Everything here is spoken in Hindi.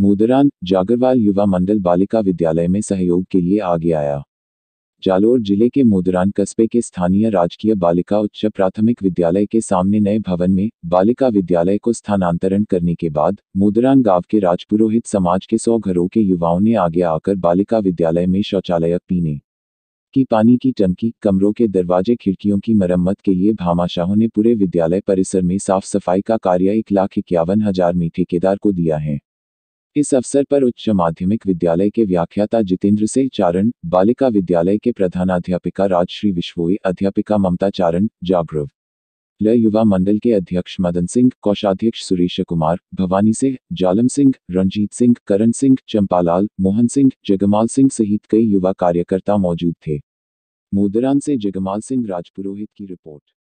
मुदरान जागरवाल युवा मंडल बालिका विद्यालय में सहयोग के लिए आगे आया जालोर जिले के मुदरान कस्बे के स्थानीय राजकीय बालिका उच्च प्राथमिक विद्यालय के सामने नए भवन में बालिका विद्यालय को स्थानांतरण करने के बाद मुदरान गांव के राजपुरोहित समाज के सौ घरों के युवाओं ने आगे आकर बालिका विद्यालय में शौचालय पीने की पानी की टंकी कमरों के दरवाजे खिड़कियों की मरम्मत के लिए भामाशाहों ने पूरे विद्यालय परिसर में साफ सफाई का कार्य एक लाख इक्यावन हजार मीठे केदार को दिया है इस अवसर पर उच्च माध्यमिक विद्यालय के व्याख्याता जितेंद्र सिंह चारण बालिका विद्यालय के प्रधानाध्यापिका राजश्री विश्वोई अध्यापिका ममता चारण जागरूव ल युवा मंडल के अध्यक्ष मदन सिंह कोषाध्यक्ष सुरेश कुमार भवानी सिंह जालम सिंह रंजीत सिंह करण सिंह चंपालाल मोहन सिंह जगमाल सिंह सहित कई युवा कार्यकर्ता मौजूद थे मोदरान से जगमाल सिंह राजपुरोहित की रिपोर्ट